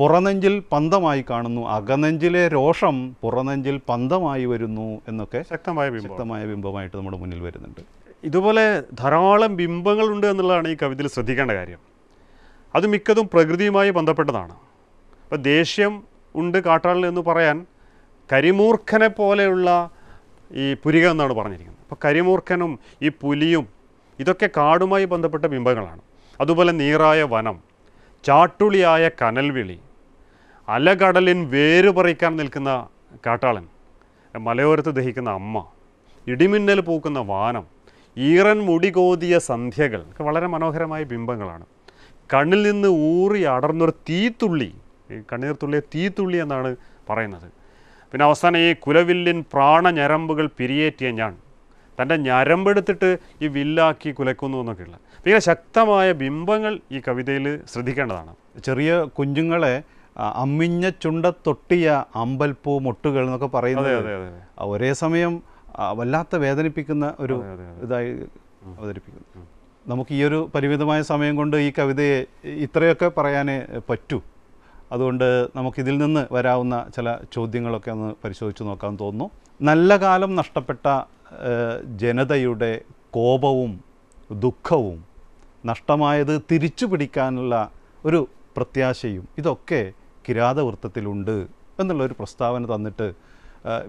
പുറനെഞ്ചിൽ പന്തമായി കാണുന്നു അകനെഞ്ചിലെ രോഷം പുറനെഞ്ചിൽ പന്തമായി വരുന്നു എന്നൊക്കെ ശക്തമായ ശക്തമായ ബിംബമായിട്ട് നമ്മുടെ മുന്നിൽ വരുന്നുണ്ട് ഇതുപോലെ ധാരാളം ബിംബങ്ങളുണ്ട് എന്നുള്ളതാണ് ഈ കവിതയിൽ ശ്രദ്ധിക്കേണ്ട കാര്യം അത് മിക്കതും പ്രകൃതിയുമായി ബന്ധപ്പെട്ടതാണ് അപ്പോൾ ദേഷ്യം ഉണ്ട് കാട്ടാളൻ എന്ന് പറയാൻ കരിമൂർഖനെ പോലെയുള്ള ഈ പുരിക എന്നാണ് പറഞ്ഞിരിക്കുന്നത് അപ്പോൾ കരിമൂർഖനും ഈ പുലിയും ഇതൊക്കെ കാടുമായി ബന്ധപ്പെട്ട ബിംബങ്ങളാണ് അതുപോലെ നീറായ വനം ചാട്ടുളിയായ കനൽവിളി അലകടലിൻ വേര് പറിക്കാൻ നിൽക്കുന്ന കാട്ടാളൻ മലയോരത്ത് ദഹിക്കുന്ന അമ്മ ഇടിമിന്നൽ പൂക്കുന്ന വാനം ഈറൻ മുടികോതിയ സന്ധ്യകൾ ഒക്കെ വളരെ മനോഹരമായ ബിംബങ്ങളാണ് കണ്ണിൽ നിന്ന് ഊറി അടർന്നൊരു തീത്തുള്ളി കണ്ണീർ തീത്തുള്ളി എന്നാണ് പറയുന്നത് പിന്നെ അവസാനം ഈ കുലവില്ലിൻ ഞരമ്പുകൾ പിരിയേറ്റിയ ഞാൻ തൻ്റെ ഞരമ്പെടുത്തിട്ട് ഈ വില്ലാക്കി കുലക്കുന്നു എന്നൊക്കെയുള്ള പിന്നെ ശക്തമായ ബിംബങ്ങൾ ഈ കവിതയിൽ ശ്രദ്ധിക്കേണ്ടതാണ് ചെറിയ കുഞ്ഞുങ്ങളെ അമ്മിഞ്ഞ ചുണ്ട തൊട്ടിയ അമ്പൽപ്പൂ മുട്ടുകൾ എന്നൊക്കെ പറയുന്നത് ഒരേ സമയം വല്ലാത്ത വേദനിപ്പിക്കുന്ന ഒരു ഇതായി അവതരിപ്പിക്കുന്നു നമുക്ക് ഈ ഒരു പരിമിതമായ സമയം കൊണ്ട് ഈ കവിതയെ ഇത്രയൊക്കെ പറയാനേ പറ്റൂ അതുകൊണ്ട് നമുക്കിതിൽ നിന്ന് വരാവുന്ന ചില ചോദ്യങ്ങളൊക്കെ ഒന്ന് പരിശോധിച്ച് നോക്കാൻ തോന്നുന്നു നല്ല കാലം നഷ്ടപ്പെട്ട ജനതയുടെ കോപവും ദുഃഖവും നഷ്ടമായത് തിരിച്ചു പിടിക്കാനുള്ള ഒരു പ്രത്യാശയും ഇതൊക്കെ കിരാതവൃത്തത്തിലുണ്ട് എന്നുള്ളൊരു പ്രസ്താവന തന്നിട്ട്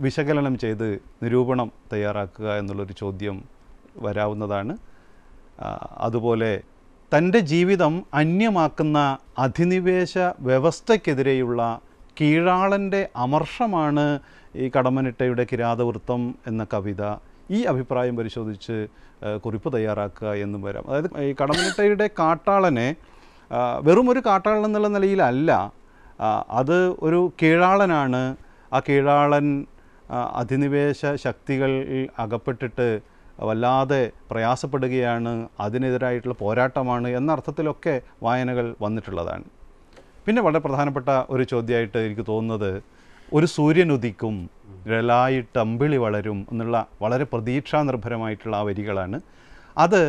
വിശകലനം ചെയ്ത് നിരൂപണം തയ്യാറാക്കുക എന്നുള്ളൊരു ചോദ്യം വരാവുന്നതാണ് അതുപോലെ തൻ്റെ ജീവിതം അന്യമാക്കുന്ന അധിനിവേശ വ്യവസ്ഥയ്ക്കെതിരെയുള്ള കീഴാളൻ്റെ അമർഷമാണ് ഈ കടമനിട്ടയുടെ കിരാതവൃത്തം എന്ന കവിത ഈ അഭിപ്രായം പരിശോധിച്ച് കുറിപ്പ് തയ്യാറാക്കുക എന്നും വരാം അതായത് ഈ കടമനിട്ടയുടെ കാട്ടാളനെ വെറും ഒരു കാട്ടാളൻ എന്നുള്ള നിലയിലല്ല അത് ഒരു കീഴാളനാണ് ആ കീഴാളൻ അധിനിവേശ ശക്തികൾ അകപ്പെട്ടിട്ട് വല്ലാതെ പ്രയാസപ്പെടുകയാണ് അതിനെതിരായിട്ടുള്ള പോരാട്ടമാണ് എന്ന അർത്ഥത്തിലൊക്കെ വായനകൾ വന്നിട്ടുള്ളതാണ് പിന്നെ വളരെ പ്രധാനപ്പെട്ട ഒരു ചോദ്യമായിട്ട് എനിക്ക് തോന്നുന്നത് ഒരു സൂര്യൻ ഉദിക്കും അമ്പിളി വളരും എന്നുള്ള വളരെ പ്രതീക്ഷാനിർഭരമായിട്ടുള്ള ആ വരികളാണ് അത്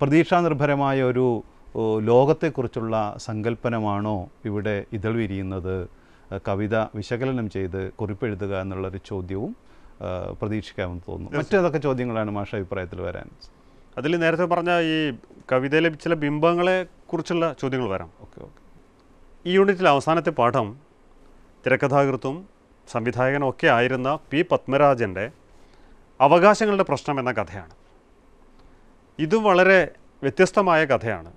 പ്രതീക്ഷാനിർഭരമായ ഒരു ലോകത്തെക്കുറിച്ചുള്ള സങ്കല്പനമാണോ ഇവിടെ ഇതൾ വിരിയുന്നത് കവിത വിശകലനം ചെയ്ത് കുറിപ്പെഴുതുക എന്നുള്ളൊരു ചോദ്യവും പ്രതീക്ഷിക്കാമെന്ന് തോന്നുന്നു മറ്റേതൊക്കെ ചോദ്യങ്ങളാണ് മാഷ അഭിപ്രായത്തിൽ വരാൻ അതിൽ നേരത്തെ പറഞ്ഞ ഈ കവിതയിലെ ചില ബിംബങ്ങളെ കുറിച്ചുള്ള ചോദ്യങ്ങൾ വരാം ഓക്കെ ഓക്കെ ഈ യൂണിറ്റിലെ അവസാനത്തെ പാഠം തിരക്കഥാകൃത്തും സംവിധായകനും ഒക്കെ ആയിരുന്ന പി പത്മരാജൻ്റെ അവകാശങ്ങളുടെ പ്രശ്നം എന്ന കഥയാണ് ഇത് വളരെ വ്യത്യസ്തമായ കഥയാണ്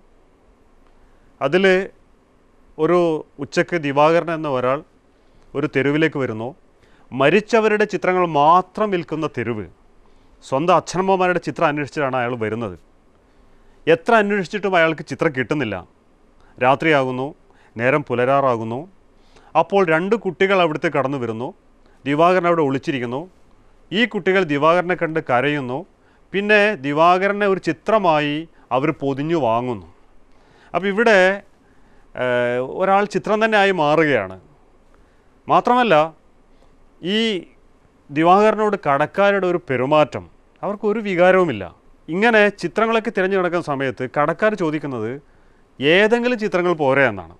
അതിൽ ഒരു ഉച്ചയ്ക്ക് ദിവാകരൻ എന്ന ഒരാൾ ഒരു തെരുവിലേക്ക് വരുന്നു മരിച്ചവരുടെ ചിത്രങ്ങൾ മാത്രം വിൽക്കുന്ന തെരുവ് സ്വന്തം അച്ഛനമ്മമാരുടെ ചിത്രം അന്വേഷിച്ചിട്ടാണ് അയാൾ വരുന്നത് എത്ര അന്വേഷിച്ചിട്ടും അയാൾക്ക് ചിത്രം കിട്ടുന്നില്ല രാത്രിയാകുന്നു നേരം പുലരാറാകുന്നു അപ്പോൾ രണ്ട് കുട്ടികൾ അവിടുത്തെ കടന്നു വരുന്നു ദിവാകരൻ അവിടെ ഒളിച്ചിരിക്കുന്നു ഈ കുട്ടികൾ ദിവാകരനെ കണ്ട് കരയുന്നു പിന്നെ ദിവാകരനെ ഒരു ചിത്രമായി അവർ പൊതിഞ്ഞു വാങ്ങുന്നു അപ്പോൾ ഇവിടെ ഒരാൾ ചിത്രം തന്നെ ആയി മാറുകയാണ് മാത്രമല്ല ഈ ദിവാകരനോട് കടക്കാരുടെ ഒരു പെരുമാറ്റം അവർക്ക് ഒരു വികാരവുമില്ല ഇങ്ങനെ ചിത്രങ്ങളൊക്കെ തിരഞ്ഞു കിടക്കുന്ന സമയത്ത് കടക്കാർ ചോദിക്കുന്നത് ഏതെങ്കിലും ചിത്രങ്ങൾ പോരെ എന്നാണ്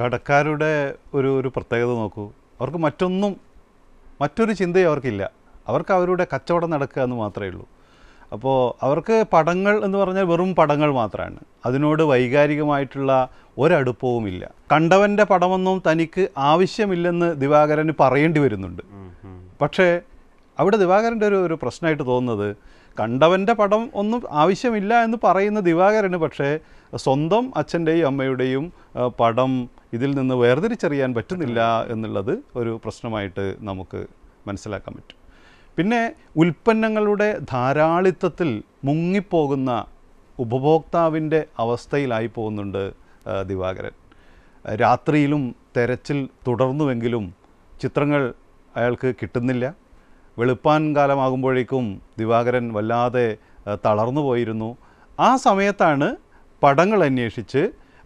കടക്കാരുടെ ഒരു ഒരു പ്രത്യേകത നോക്കൂ അവർക്ക് മറ്റൊന്നും മറ്റൊരു ചിന്തയും അവർക്കില്ല അവർക്ക് അവരുടെ കച്ചവടം നടക്കുക എന്ന് മാത്രമേ ഉള്ളൂ അപ്പോൾ അവർക്ക് പടങ്ങൾ എന്ന് പറഞ്ഞാൽ വെറും പടങ്ങൾ മാത്രമാണ് അതിനോട് വൈകാരികമായിട്ടുള്ള ഒരടുപ്പവുമില്ല കണ്ടവന്റെ പടമൊന്നും തനിക്ക് ആവശ്യമില്ലെന്ന് ദിവാകരന് പറയേണ്ടി വരുന്നുണ്ട് പക്ഷേ അവിടെ ദിവാകരൻ്റെ ഒരു ഒരു പ്രശ്നമായിട്ട് തോന്നുന്നത് കണ്ടവൻ്റെ പടം ഒന്നും ആവശ്യമില്ല എന്ന് പറയുന്ന ദിവാകരന് പക്ഷേ സ്വന്തം അച്ഛൻ്റെയും അമ്മയുടെയും പടം ഇതിൽ നിന്ന് വേർതിരിച്ചറിയാൻ പറ്റുന്നില്ല എന്നുള്ളത് ഒരു പ്രശ്നമായിട്ട് നമുക്ക് മനസ്സിലാക്കാൻ പറ്റും പിന്നെ ഉൽപ്പന്നങ്ങളുടെ ധാരാളിത്തത്തിൽ മുങ്ങിപ്പോകുന്ന ഉപഭോക്താവിൻ്റെ അവസ്ഥയിലായി പോകുന്നുണ്ട് ദിവാകരൻ രാത്രിയിലും തെരച്ചിൽ തുടർന്നുവെങ്കിലും ചിത്രങ്ങൾ അയാൾക്ക് കിട്ടുന്നില്ല വെളുപ്പാൻ കാലമാകുമ്പോഴേക്കും ദിവാകരൻ വല്ലാതെ തളർന്നു പോയിരുന്നു ആ സമയത്താണ് പടങ്ങൾ അന്വേഷിച്ച്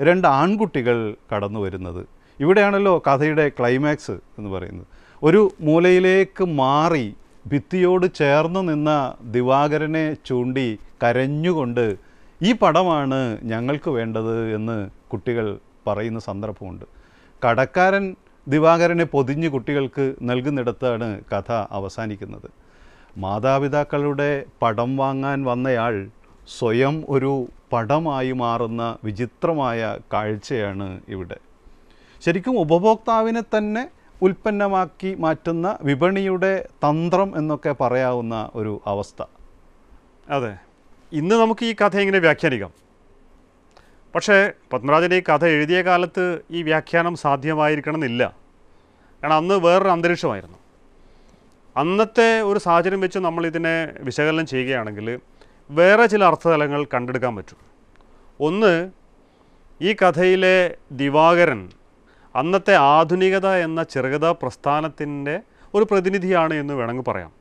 രണ്ട് ആൺകുട്ടികൾ കടന്നു വരുന്നത് ഇവിടെയാണല്ലോ കഥയുടെ ക്ലൈമാക്സ് എന്ന് പറയുന്നത് ഒരു മൂലയിലേക്ക് മാറി ഭിത്തിയോട് ചേർന്ന് നിന്ന ദിവാകരനെ ചൂണ്ടി കരഞ്ഞുകൊണ്ട് ഈ പടമാണ് ഞങ്ങൾക്ക് വേണ്ടത് എന്ന് കുട്ടികൾ പറയുന്ന സന്ദർഭമുണ്ട് കടക്കാരൻ ദിവാകരനെ പൊതിഞ്ഞ് കുട്ടികൾക്ക് നൽകുന്നിടത്താണ് കഥ അവസാനിക്കുന്നത് മാതാപിതാക്കളുടെ പടം വാങ്ങാൻ വന്നയാൾ സ്വയം ഒരു പടമായി മാറുന്ന വിചിത്രമായ കാഴ്ചയാണ് ഇവിടെ ശരിക്കും ഉപഭോക്താവിനെ തന്നെ ഉൽപ്പന്നമാക്കി മാറ്റുന്ന വിപണിയുടെ തന്ത്രം എന്നൊക്കെ പറയാവുന്ന ഒരു അവസ്ഥ അതെ ഇന്ന് നമുക്ക് ഈ കഥ എങ്ങനെ വ്യാഖ്യാനിക്കാം പക്ഷേ പത്മരാജൻ ഈ കഥ എഴുതിയ കാലത്ത് ഈ വ്യാഖ്യാനം സാധ്യമായിരിക്കണമെന്നില്ല കാരണം അന്ന് വേറൊരു അന്തരീക്ഷമായിരുന്നു അന്നത്തെ ഒരു സാഹചര്യം വെച്ച് നമ്മൾ ഇതിനെ വിശകലനം ചെയ്യുകയാണെങ്കിൽ വേറെ ചില അർത്ഥതലങ്ങൾ കണ്ടെടുക്കാൻ പറ്റും ഒന്ന് ഈ കഥയിലെ ദിവാകരൻ അന്നത്തെ ആധുനികത എന്ന ചെറുകഥാ പ്രസ്ഥാനത്തിൻ്റെ ഒരു പ്രതിനിധിയാണ് എന്ന് വേണമെങ്കിൽ പറയാം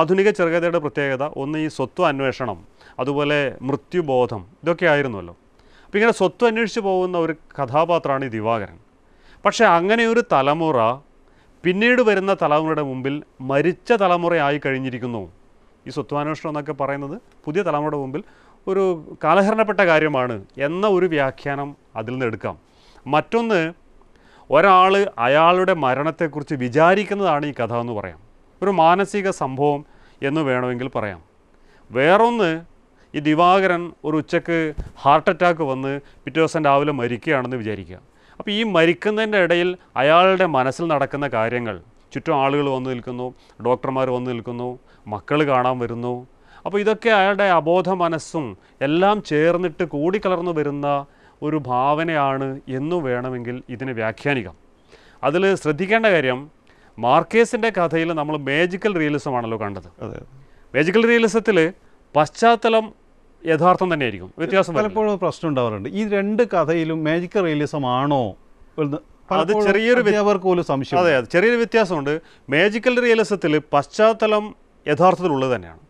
ആധുനിക ചെറുകഥയുടെ പ്രത്യേകത ഒന്ന് ഈ സ്വത്വ അന്വേഷണം അതുപോലെ മൃത്യുബോധം ഇതൊക്കെ ആയിരുന്നുവല്ലോ അപ്പം ഇങ്ങനെ സ്വത്ത് അന്വേഷിച്ച് പോകുന്ന ഒരു കഥാപാത്രമാണ് ഈ ദിവാകരൻ പക്ഷേ അങ്ങനെയൊരു തലമുറ പിന്നീട് വരുന്ന തലമുറയുടെ മുമ്പിൽ മരിച്ച തലമുറയായി കഴിഞ്ഞിരിക്കുന്നു ഈ സ്വത്വാന്വേഷണം എന്നൊക്കെ പറയുന്നത് പുതിയ തലമുറയുടെ മുമ്പിൽ ഒരു കാലഹരണപ്പെട്ട കാര്യമാണ് എന്ന ഒരു വ്യാഖ്യാനം അതിൽ നിന്ന് എടുക്കാം മറ്റൊന്ന് ഒരാൾ അയാളുടെ മരണത്തെക്കുറിച്ച് വിചാരിക്കുന്നതാണ് ഈ കഥ എന്ന് പറയാം ഒരു മാനസിക സംഭവം എന്ന് വേണമെങ്കിൽ പറയാം വേറൊന്ന് ഈ ദിവാകരൻ ഒരു ഉച്ചക്ക് ഹാർട്ട് അറ്റാക്ക് വന്ന് പിറ്റേ ദിവസം രാവിലെ മരിക്കുകയാണെന്ന് വിചാരിക്കുക അപ്പോൾ ഈ മരിക്കുന്നതിൻ്റെ ഇടയിൽ അയാളുടെ മനസ്സിൽ നടക്കുന്ന കാര്യങ്ങൾ ചുറ്റും ആളുകൾ വന്നു നിൽക്കുന്നു ഡോക്ടർമാർ വന്നു നിൽക്കുന്നു മക്കൾ കാണാൻ വരുന്നു അപ്പോൾ ഇതൊക്കെ അയാളുടെ അബോധ മനസ്സും എല്ലാം ചേർന്നിട്ട് കൂടിക്കലർന്നു വരുന്ന ഒരു ഭാവനയാണ് എന്നു വേണമെങ്കിൽ ഇതിനെ വ്യാഖ്യാനിക്കാം അതിൽ ശ്രദ്ധിക്കേണ്ട കാര്യം മാർക്കേസിൻ്റെ കഥയിൽ നമ്മൾ മേജിക്കൽ റിയലിസം ആണല്ലോ കണ്ടത് മേജിക്കൽ റിയലിസത്തിൽ പശ്ചാത്തലം യഥാർത്ഥം തന്നെയായിരിക്കും വ്യത്യാസം പലപ്പോഴും പ്രശ്നം ഉണ്ടാവാറുണ്ട് ഈ രണ്ട് കഥയിലും മാജിക്കൽ റിയലിസം ആണോ അത് ചെറിയൊരു പോലും സംശയം അതെ അതെ ചെറിയൊരു വ്യത്യാസമുണ്ട് മാജിക്കൽ റിയലിസത്തിൽ പശ്ചാത്തലം യഥാർത്ഥത്തിലുള്ളത് തന്നെയാണ്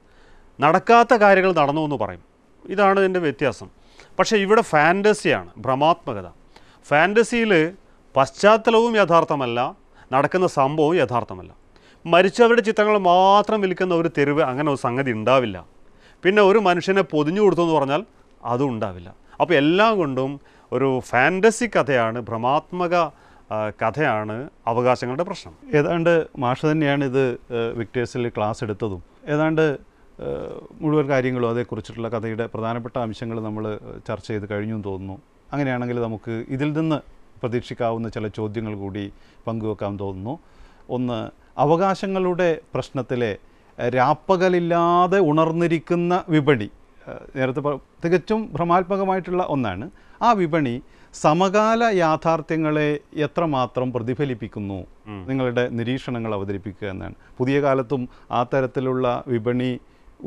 നടക്കാത്ത കാര്യങ്ങൾ നടന്നു എന്ന് പറയും ഇതാണ് ഇതിൻ്റെ വ്യത്യാസം പക്ഷേ ഇവിടെ ഫാൻറ്റസിയാണ് ഭ്രമാത്മകത ഫാൻറ്റസിയിൽ പശ്ചാത്തലവും യഥാർത്ഥമല്ല നടക്കുന്ന സംഭവവും യഥാർത്ഥമല്ല മരിച്ചവരുടെ ചിത്രങ്ങൾ മാത്രം വിൽക്കുന്ന ഒരു തെരുവ് അങ്ങനെ ഒരു സംഗതി ഉണ്ടാവില്ല പിന്നെ ഒരു മനുഷ്യനെ പൊതിഞ്ഞു കൊടുത്തു എന്ന് പറഞ്ഞാൽ അതും ഉണ്ടാവില്ല അപ്പോൾ എല്ലാം കൊണ്ടും ഒരു ഫാൻറ്റസി കഥയാണ് ഭ്രമാത്മക കഥയാണ് അവകാശങ്ങളുടെ പ്രശ്നം ഏതാണ്ട് മാഷ് തന്നെയാണ് ഇത് വിക്ടേഴ്സിൽ ക്ലാസ് എടുത്തതും ഏതാണ്ട് മുഴുവൻ കാര്യങ്ങളും അതേക്കുറിച്ചിട്ടുള്ള കഥയുടെ പ്രധാനപ്പെട്ട അംശങ്ങൾ നമ്മൾ ചർച്ച ചെയ്ത് കഴിഞ്ഞു എന്ന് തോന്നുന്നു അങ്ങനെയാണെങ്കിൽ നമുക്ക് ഇതിൽ നിന്ന് പ്രതീക്ഷിക്കാവുന്ന ചില ചോദ്യങ്ങൾ കൂടി പങ്കുവെക്കാൻ തോന്നുന്നു ഒന്ന് അവകാശങ്ങളുടെ പ്രശ്നത്തിലെ രാപ്പകലില്ലാതെ ഉണർന്നിരിക്കുന്ന വിപണി നേരത്തെ തികച്ചും ഭ്രമാത്മകമായിട്ടുള്ള ഒന്നാണ് ആ വിപണി സമകാല യാഥാർത്ഥ്യങ്ങളെ എത്രമാത്രം പ്രതിഫലിപ്പിക്കുന്നു നിങ്ങളുടെ നിരീക്ഷണങ്ങൾ അവതരിപ്പിക്കുക എന്നാണ് പുതിയ കാലത്തും ആ തരത്തിലുള്ള വിപണി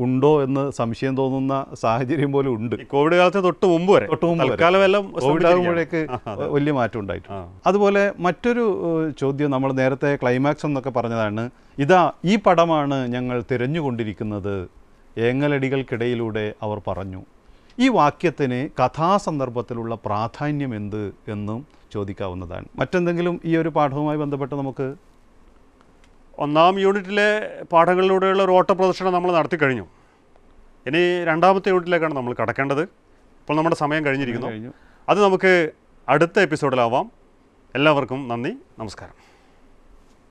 ഉണ്ടോ എന്ന് സംശയം തോന്നുന്ന സാഹചര്യം പോലും ഉണ്ട് കോവിഡ് കാലത്ത് തൊട്ട് മുമ്പ് വരെ തൊട്ട് മുമ്പ് കോവിഡ് ആകുമ്പോഴേക്ക് വലിയ മാറ്റം ഉണ്ടായിട്ടുണ്ട് അതുപോലെ മറ്റൊരു ചോദ്യം നമ്മൾ നേരത്തെ ക്ലൈമാക്സ് എന്നൊക്കെ പറഞ്ഞതാണ് ഇതാ ഈ പടമാണ് ഞങ്ങൾ തിരഞ്ഞുകൊണ്ടിരിക്കുന്നത് ഏങ്ങലടികൾക്കിടയിലൂടെ അവർ പറഞ്ഞു ഈ വാക്യത്തിന് കഥാസന്ദർഭത്തിലുള്ള പ്രാധാന്യം എന്ത് എന്നും ചോദിക്കാവുന്നതാണ് മറ്റെന്തെങ്കിലും ഈ ഒരു പാഠവുമായി ബന്ധപ്പെട്ട് നമുക്ക് ഒന്നാം യൂണിറ്റിലെ പാഠങ്ങളിലൂടെയുള്ള ഒരു ഓട്ട പ്രദർശനം നമ്മൾ നടത്തി കഴിഞ്ഞു ഇനി രണ്ടാമത്തെ യൂണിറ്റിലേക്കാണ് നമ്മൾ കടക്കേണ്ടത് ഇപ്പോൾ നമ്മുടെ സമയം കഴിഞ്ഞിരിക്കുന്നു അത് നമുക്ക് അടുത്ത എപ്പിസോഡിലാവാം എല്ലാവർക്കും നന്ദി നമസ്കാരം